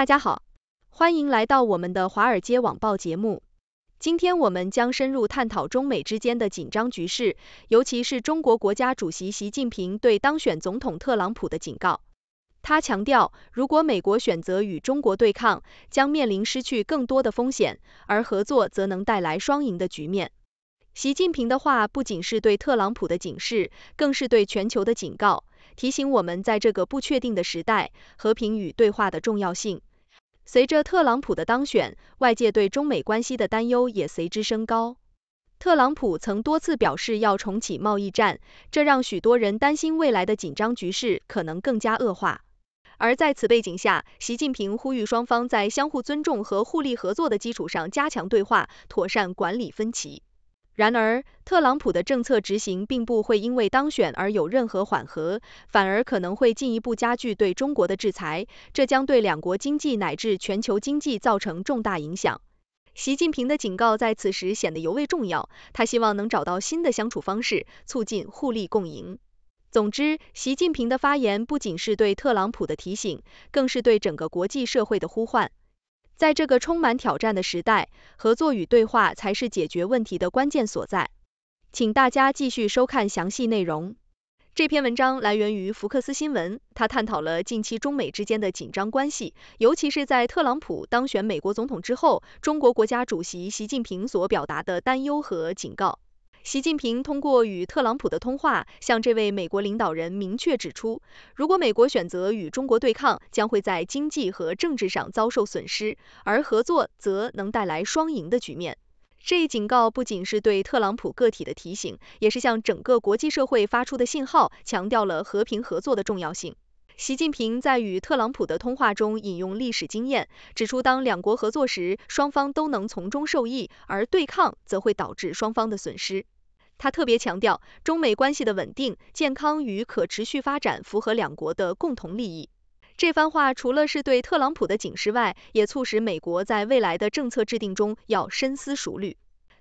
大家好，欢迎来到我们的华尔街网报节目。今天我们将深入探讨中美之间的紧张局势，尤其是中国国家主席习近平对当选总统特朗普的警告。他强调，如果美国选择与中国对抗，将面临失去更多的风险，而合作则能带来双赢的局面。习近平的话不仅是对特朗普的警示，更是对全球的警告，提醒我们在这个不确定的时代，和平与对话的重要性。随着特朗普的当选，外界对中美关系的担忧也随之升高。特朗普曾多次表示要重启贸易战，这让许多人担心未来的紧张局势可能更加恶化。而在此背景下，习近平呼吁双方在相互尊重和互利合作的基础上加强对话，妥善管理分歧。然而，特朗普的政策执行并不会因为当选而有任何缓和，反而可能会进一步加剧对中国的制裁，这将对两国经济乃至全球经济造成重大影响。习近平的警告在此时显得尤为重要，他希望能找到新的相处方式，促进互利共赢。总之，习近平的发言不仅是对特朗普的提醒，更是对整个国际社会的呼唤。在这个充满挑战的时代，合作与对话才是解决问题的关键所在。请大家继续收看详细内容。这篇文章来源于福克斯新闻，它探讨了近期中美之间的紧张关系，尤其是在特朗普当选美国总统之后，中国国家主席习近平所表达的担忧和警告。习近平通过与特朗普的通话，向这位美国领导人明确指出：如果美国选择与中国对抗，将会在经济和政治上遭受损失；而合作则能带来双赢的局面。这一警告不仅是对特朗普个体的提醒，也是向整个国际社会发出的信号，强调了和平合作的重要性。习近平在与特朗普的通话中引用历史经验，指出当两国合作时，双方都能从中受益，而对抗则会导致双方的损失。他特别强调，中美关系的稳定、健康与可持续发展符合两国的共同利益。这番话除了是对特朗普的警示外，也促使美国在未来的政策制定中要深思熟虑。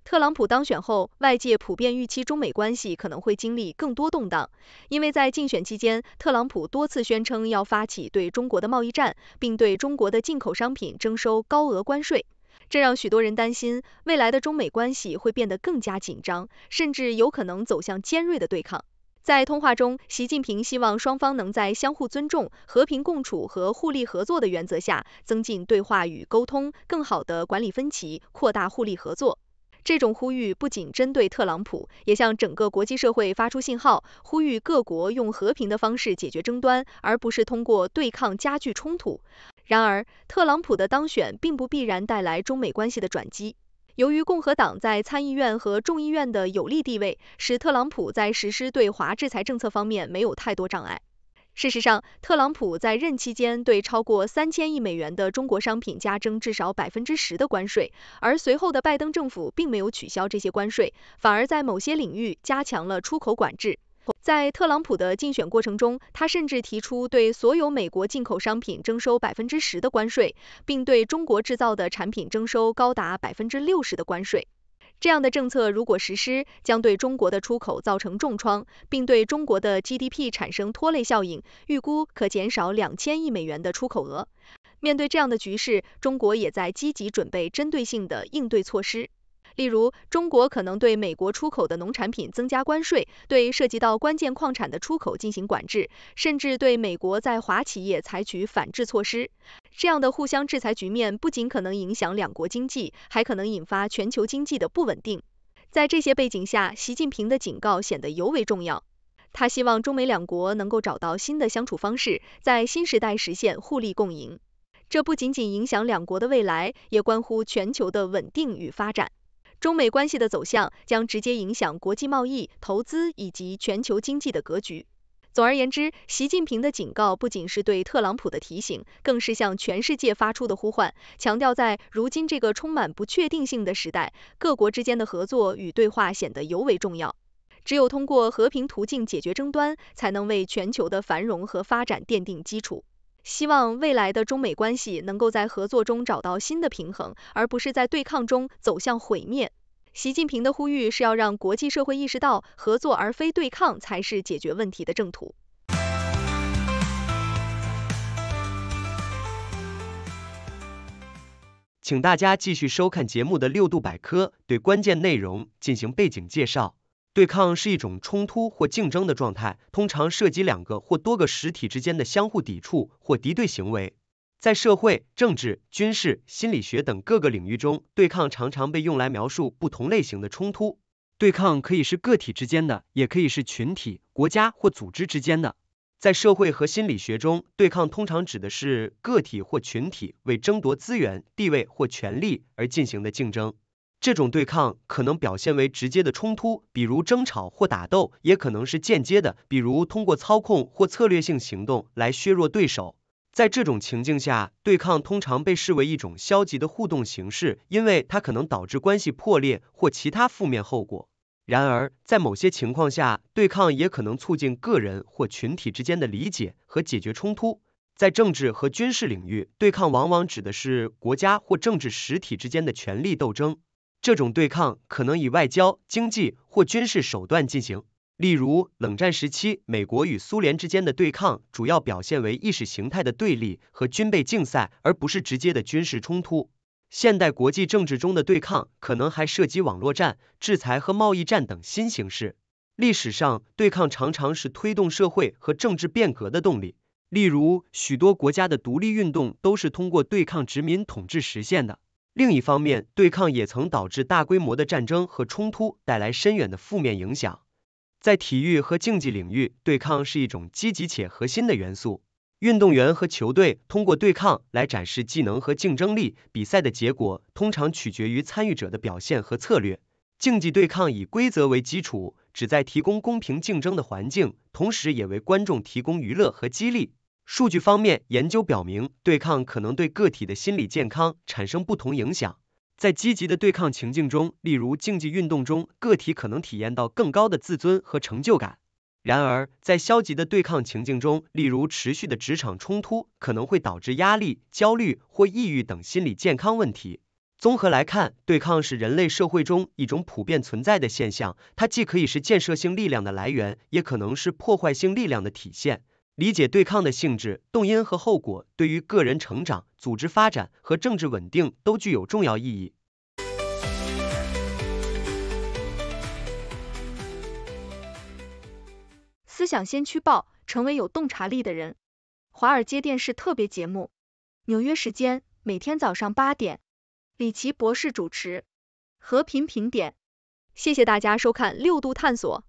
特朗普当选后，外界普遍预期中美关系可能会经历更多动荡，因为在竞选期间，特朗普多次宣称要发起对中国的贸易战，并对中国的进口商品征收高额关税，这让许多人担心未来的中美关系会变得更加紧张，甚至有可能走向尖锐的对抗。在通话中，习近平希望双方能在相互尊重、和平共处和互利合作的原则下，增进对话与沟通，更好的管理分歧，扩大互利合作。这种呼吁不仅针对特朗普，也向整个国际社会发出信号，呼吁各国用和平的方式解决争端，而不是通过对抗加剧冲突。然而，特朗普的当选并不必然带来中美关系的转机。由于共和党在参议院和众议院的有利地位，使特朗普在实施对华制裁政策方面没有太多障碍。事实上，特朗普在任期间对超过三千亿美元的中国商品加征至少百分之十的关税，而随后的拜登政府并没有取消这些关税，反而在某些领域加强了出口管制。在特朗普的竞选过程中，他甚至提出对所有美国进口商品征收百分之十的关税，并对中国制造的产品征收高达百分之六十的关税。这样的政策如果实施，将对中国的出口造成重创，并对中国的 GDP 产生拖累效应，预估可减少两千亿美元的出口额。面对这样的局势，中国也在积极准备针对性的应对措施。例如，中国可能对美国出口的农产品增加关税，对涉及到关键矿产的出口进行管制，甚至对美国在华企业采取反制措施。这样的互相制裁局面不仅可能影响两国经济，还可能引发全球经济的不稳定。在这些背景下，习近平的警告显得尤为重要。他希望中美两国能够找到新的相处方式，在新时代实现互利共赢。这不仅仅影响两国的未来，也关乎全球的稳定与发展。中美关系的走向将直接影响国际贸易、投资以及全球经济的格局。总而言之，习近平的警告不仅是对特朗普的提醒，更是向全世界发出的呼唤，强调在如今这个充满不确定性的时代，各国之间的合作与对话显得尤为重要。只有通过和平途径解决争端，才能为全球的繁荣和发展奠定基础。希望未来的中美关系能够在合作中找到新的平衡，而不是在对抗中走向毁灭。习近平的呼吁是要让国际社会意识到，合作而非对抗才是解决问题的正途。请大家继续收看节目的六度百科，对关键内容进行背景介绍。对抗是一种冲突或竞争的状态，通常涉及两个或多个实体之间的相互抵触或敌对行为。在社会、政治、军事、心理学等各个领域中，对抗常常被用来描述不同类型的冲突。对抗可以是个体之间的，也可以是群体、国家或组织之间的。在社会和心理学中，对抗通常指的是个体或群体为争夺资源、地位或权利而进行的竞争。这种对抗可能表现为直接的冲突，比如争吵或打斗，也可能是间接的，比如通过操控或策略性行动来削弱对手。在这种情境下，对抗通常被视为一种消极的互动形式，因为它可能导致关系破裂或其他负面后果。然而，在某些情况下，对抗也可能促进个人或群体之间的理解和解决冲突。在政治和军事领域，对抗往往指的是国家或政治实体之间的权力斗争。这种对抗可能以外交、经济或军事手段进行，例如冷战时期美国与苏联之间的对抗主要表现为意识形态的对立和军备竞赛，而不是直接的军事冲突。现代国际政治中的对抗可能还涉及网络战、制裁和贸易战等新形式。历史上，对抗常常是推动社会和政治变革的动力，例如许多国家的独立运动都是通过对抗殖民统治实现的。另一方面，对抗也曾导致大规模的战争和冲突，带来深远的负面影响。在体育和竞技领域，对抗是一种积极且核心的元素。运动员和球队通过对抗来展示技能和竞争力。比赛的结果通常取决于参与者的表现和策略。竞技对抗以规则为基础，旨在提供公平竞争的环境，同时也为观众提供娱乐和激励。数据方面，研究表明，对抗可能对个体的心理健康产生不同影响。在积极的对抗情境中，例如竞技运动中，个体可能体验到更高的自尊和成就感；然而，在消极的对抗情境中，例如持续的职场冲突，可能会导致压力、焦虑或抑郁等心理健康问题。综合来看，对抗是人类社会中一种普遍存在的现象，它既可以是建设性力量的来源，也可能是破坏性力量的体现。理解对抗的性质、动因和后果，对于个人成长、组织发展和政治稳定都具有重要意义。思想先驱报，成为有洞察力的人。华尔街电视特别节目，纽约时间每天早上八点，李奇博士主持。和平评点，谢谢大家收看六度探索。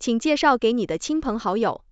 请介绍给你的亲朋好友。